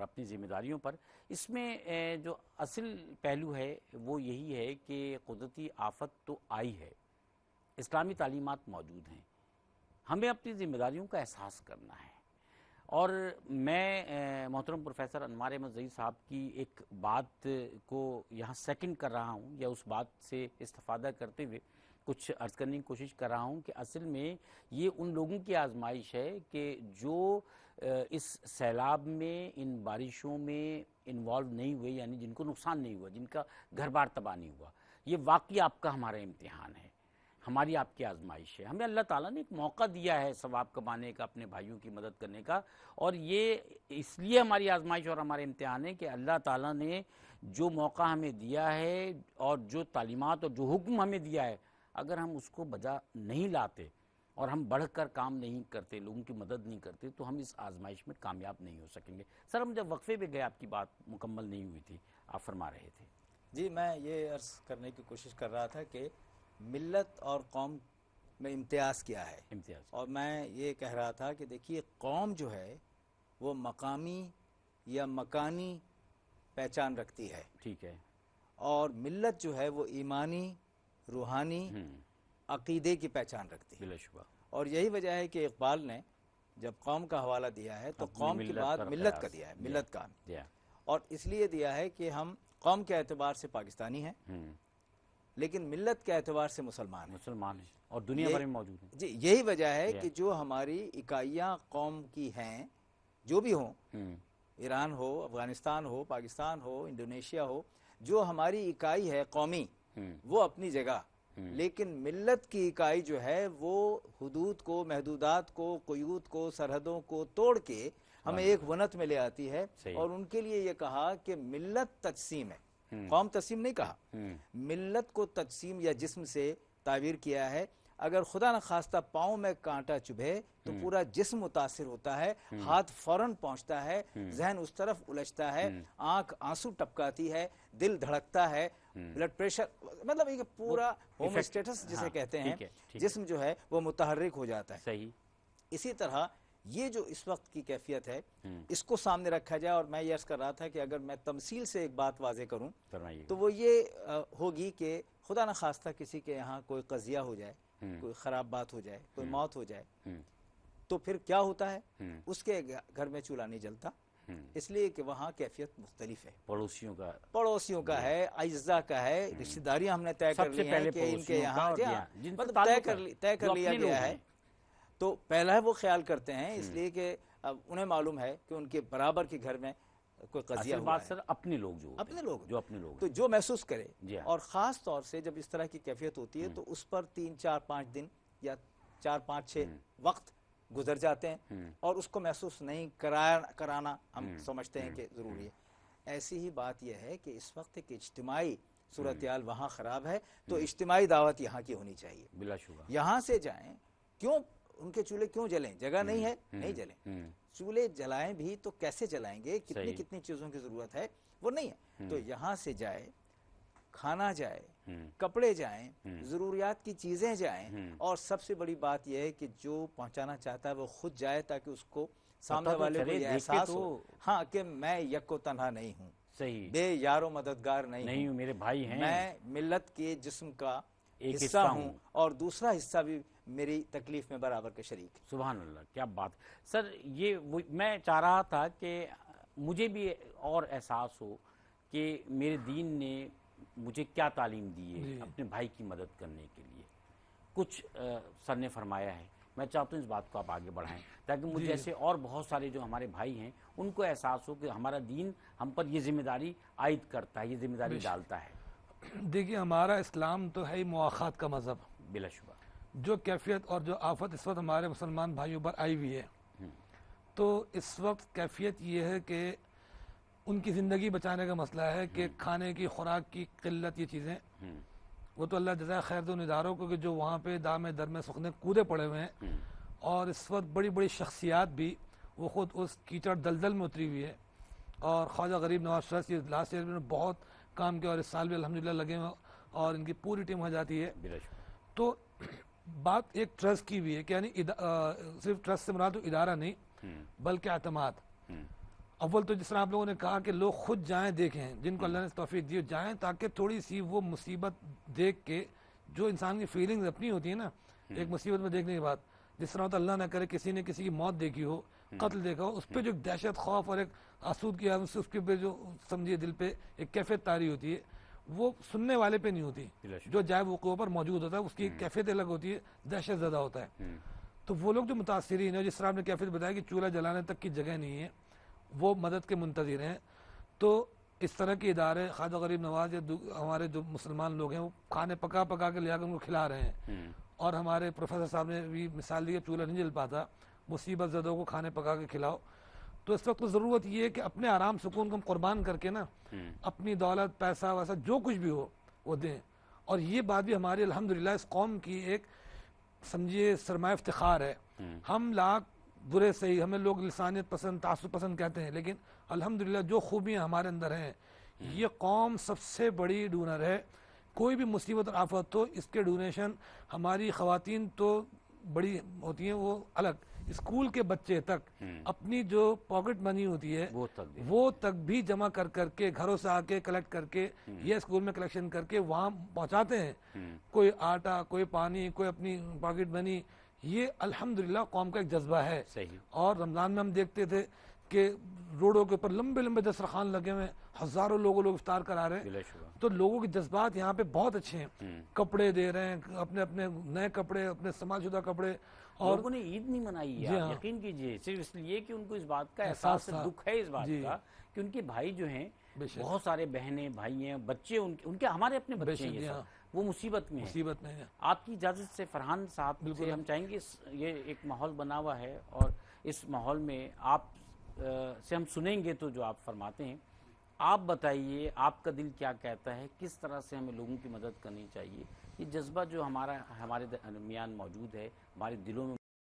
और अपनी जिम्मेदारियों पर इसमें जो असल पहलू है वो यही है कि कुदरती आफत तो आई है इस्लामी तालीमत मौजूद हैं हमें अपनी जिम्मेदारियों का एहसास करना है और मैं मोहतरम प्रोफेसर अनवार अहमद जई साहब की एक बात को यहाँ सेकंड कर रहा हूँ या उस बात से इस्तफ़ादा करते हुए कुछ अर्ज करने की कोशिश कर रहा हूँ कि असल में ये उन लोगों की आजमाइश है कि जो इस सैलाब में इन बारिशों में इन्वॉल्व नहीं हुए यानी जिनको नुकसान नहीं हुआ जिनका घर बार तबाह नहीं हुआ ये वाकई आपका हमारा इम्तहान है हमारी आपकी आजमाइश है हमें अल्लाह ताला ने एक मौका दिया है सवाब कमाने का अपने भाइयों की मदद करने का और ये इसलिए हमारी आजमाइश और हमारा इम्तहान है कि अल्लाह ताला ने जो मौका हमें दिया है और जो तालीमत और जो हुक्म हमें दिया है अगर हम उसको बजा नहीं लाते और हम बढ़कर काम नहीं करते लोगों की मदद नहीं करते तो हम इस आजमाइश में कामयाब नहीं हो सकेंगे सर हम जब वक्फे पे गए आपकी बात मुकम्मल नहीं हुई थी आप फरमा रहे थे जी मैं ये अर्ज़ करने की कोशिश कर रहा था कि मिलत और कौम में इम्तियाज़ क्या है इम्तियाज़ और मैं ये कह रहा था कि देखिए कौम जो है वो मकामी या मकानी पहचान रखती है ठीक है और मिलत जो है वो ईमानी रूहानी हम्म। अकीदे की पहचान रखती है और यही वजह है कि इकबाल ने जब कौम का हवाला दिया है तो कौम की बात मिलत का दिया है मिलत का और इसलिए दिया है कि हम कौम के एतबार से पाकिस्तानी हैं हम्म। लेकिन मिलत के एतबार से मुसलमान मुसलमान है और दुनिया भर में मौजूद हैं जी यही वजह है कि जो हमारी इकाइयाँ कौम की हैं जो भी हों हम्म। ईरान हो अफगानिस्तान हो पाकिस्तान हो इंडोनेशिया हो जो हमारी इकाई है कौमी वो अपनी जगह हम्म। लेकिन मिल्लत की इकाई जो है वो हदूद को महदूदात को कयूत को सरहदों को तोड़ के हमें हाँ। एक वनत में ले आती है और उनके लिए ये कहा कि मिल्लत तकसीम है हम्म। कौम तकसीम नहीं कहा हम्म। मिल्लत को तकसीम या जिस्म से ताबीर किया है अगर खुदा न खास्ता पाओ में कांटा चुभे तो हम्म। पूरा जिसम मुतासर होता है हम्म। हाथ फौरन पहुंचता है हम्म। जहन उस तरफ उलझता है आंख आंसू टपकाती है दिल धड़कता है ब्लड प्रेशर मतलब एक पूरा होमोस्टेटस जिसे हाँ, कहते हैं है, जिसम जो है वो मुतहरक हो जाता है सही इसी तरह ये जो इस वक्त की कैफियत है इसको सामने रखा जाए और मैं ये अर्ज कर रहा था कि अगर मैं तमसील से एक बात वाजे करूं तो वो ये होगी कि खुदा न खास्ता किसी के यहाँ कोई कजिया हो जाए हम्म। कोई खराब बात हो जाए कोई हम्म। मौत हो जाए हम्म। तो फिर क्या होता है उसके घर में चूल्हा नहीं जलता इसलिए कि वहाँ कैफियत मुख्तलिफ है पड़ोसियों का पड़ोसियों का है अज्जा का है रिश्तेदारियां हमने तय कर ली है कि इनके यहाँ मतलब तय कर तय कर लिया गया है तो पहला है वो ख्याल करते हैं इसलिए कि अब उन्हें मालूम है कि उनके बराबर के घर में कोई कजिया बात सर अपने लोग जो अपने लोग जो अपने लोग तो जो महसूस करें हाँ। और ख़ास तौर से जब इस तरह की कैफियत होती है हम्म। तो उस पर तीन चार पाँच दिन या चार पाँच छह हम्म। वक्त गुजर जाते हैं हम्म। और उसको महसूस नहीं कराया कराना हम समझते हैं कि ज़रूरी है ऐसी ही बात यह है कि इस वक्त एक इज्तमाही सूरत हाल वहाँ ख़राब है तो इज्तमाही दावत यहाँ की होनी चाहिए बिलाशुबा यहाँ से जाए क्यों उनके चूल्हे क्यों जलें जगह नहीं हम्म, है हम्म, नहीं जले हम्म। चूल्हे जलाएं भी तो कैसे जलाएंगे कितनी कितनी चीजों की जरूरत है वो नहीं है तो यहाँ से जाए खाना जाए कपड़े जाए जरूरियात की चीजें जाए और सबसे बड़ी बात यह है कि जो पहुंचाना चाहता है वो खुद जाए ताकि उसको सामने तो वाले को एहसास तो हो हाँ कि मैं यको तनहा नहीं हूँ सही बे यारो मददगार नहीं नहीं हूँ मेरे भाई हैं मैं मिल्लत के जिस्म का हिस्सा हूँ और दूसरा हिस्सा भी मेरी तकलीफ में बराबर के शरीक सुबह अल्लाह क्या बात सर ये वो, मैं चाह रहा था कि मुझे भी और एहसास हो कि मेरे दीन ने मुझे क्या तालीम दी है अपने भाई की मदद करने के लिए कुछ आ, सर ने फरमाया है मैं चाहता हूँ इस बात को आप आगे बढ़ाएं ताकि मुझे ऐसे और बहुत सारे जो हमारे भाई हैं उनको एहसास हो कि हमारा दीन हम पर यह जिम्मेदारी आयद करता है ये जिम्मेदारी डालता है देखिए हमारा इस्लाम तो है ही मुआत का मज़हब बिलाशुबा जो कैफियत और जो आफत इस वक्त हमारे मुसलमान भाइयों पर आई हुई है हम्म। तो इस वक्त कैफियत ये है कि उनकी ज़िंदगी बचाने का मसला है कि हम्म। खाने की खुराक की किल्लत ये चीज़ें हम्म। वो तो अल्लाह जजा खैर दो इदारों को कि जो वहाँ पे दाम दर में सुखने कूदे पड़े हुए हैं और इस वक्त बड़ी बड़ी शख्सियात भी वो ख़ुद उस कीचड़ दलदल में उतरी हुई है और ख्वाजा गरीब नवाज शरफ ये लास्ट ईयर में बहुत काम किया और इस साल भी अलहमदिल्ला लगे हुए और इनकी पूरी टीम हो जाती है तो बात एक ट्रस्ट की भी है कि यानी सिर्फ ट्रस्ट से मुराद तो इदारा नहीं हम्म। बल्कि अतमाद हम्म। अव्वल तो जिस तरह आप लोगों ने कहा कि लोग खुद जाएं देखें जिनको हम्म। अल्लाह ने तोफ़ी दी जाएं ताकि थोड़ी सी वो मुसीबत देख के जो इंसान की फीलिंग्स अपनी होती है ना एक मुसीबत में देखने के बाद जिस तरह तो अल्लाह ना करे किसी ने किसी की मौत देखी हो कत्ल देखा हो उस पर जो एक दहशत खौफ और एक आसूद की उसके पे जो समझिए दिल पे एक कैफियत तारी होती है वो सुनने वाले पे नहीं होती जो जायब वकूँ पर मौजूद होता है उसकी हम्म। कैफियत अलग होती है दहशत ज़्यादा होता है हम्म। तो वो लोग जो मुतासरीन है जिस तरह आपने कैफियत बताया कि चूल्हा जलाने तक की जगह नहीं है वो मदद के मुंतजर हैं तो इस तरह के इदारे खाद गरीब नवाज या हमारे जो मुसलमान लोग हैं वो खाने पका पका के ले आकर उनको खिला रहे हैं हम्म। और हमारे प्रोफेसर साहब ने भी मिसाल दी चूल्हा नहीं जल पाता मुसीबत जदों को खाने पका के खिलाओ तो इस वक्त तो ज़रूरत यह है कि अपने आराम सुकून को हम कुर्बान करके ना हम्म। अपनी दौलत पैसा वैसा जो कुछ भी हो वो दें और ये बात भी हमारी अलहमदिल्ला इस कौम की एक समझिए सरमा इफ्तार है हम्म। हम लाख बुरे सही हमें लोग लसानियत पसंद तासुब पसंद कहते हैं लेकिन अलहमदिल्ला जो खूबियाँ हमारे अंदर हैं हम्म। ये कौम सबसे बड़ी डोनर है कोई भी मुसीबत और आफत हो इसके डोनेशन हमारी खुवान तो बड़ी होती हैं वो अलग स्कूल के बच्चे तक हम्म। अपनी जो पॉकेट मनी होती है वो तक वो तक भी जमा कर करके घरों से आके कलेक्ट करके हम्म। या स्कूल में कलेक्शन करके वहाँ पहुँचाते हैं हम्म। कोई आटा कोई पानी कोई अपनी पॉकेट मनी ये अल्हम्दुलिल्लाह कौम का एक जज्बा है सही और रमज़ान में हम देखते थे कि रोडों के ऊपर लंबे लंबे दस्तरखान लगे हुए हजारों लोगों लोग इफ्तार करा रहे हैं तो लोगों के जज्बात यहाँ पे बहुत अच्छे हैं कपड़े दे रहे हैं अपने अपने नए कपड़े अपने समाजशुदा कपड़े और लोगों ने ईद नहीं मनाई है हाँ। यकीन कीजिए सिर्फ इसलिए कि उनको इस बात का एहसास दुख है इस बात का कि उनके भाई जो हैं बहुत सारे बहने भाई हैं बच्चे उनके उनके हमारे अपने बच्चे हैं हाँ। वो मुसीबत में मुसीबत में आपकी इजाजत से फरहान साहब से हम चाहेंगे ये एक माहौल बना हुआ है और इस माहौल में आप से हम सुनेंगे तो जो आप फरमाते हैं आप बताइए आपका दिल क्या कहता है किस तरह से हमें लोगों की मदद करनी चाहिए ये जज्बा जो हमारा हमारे दरमियान मौजूद है हमारे दिलों में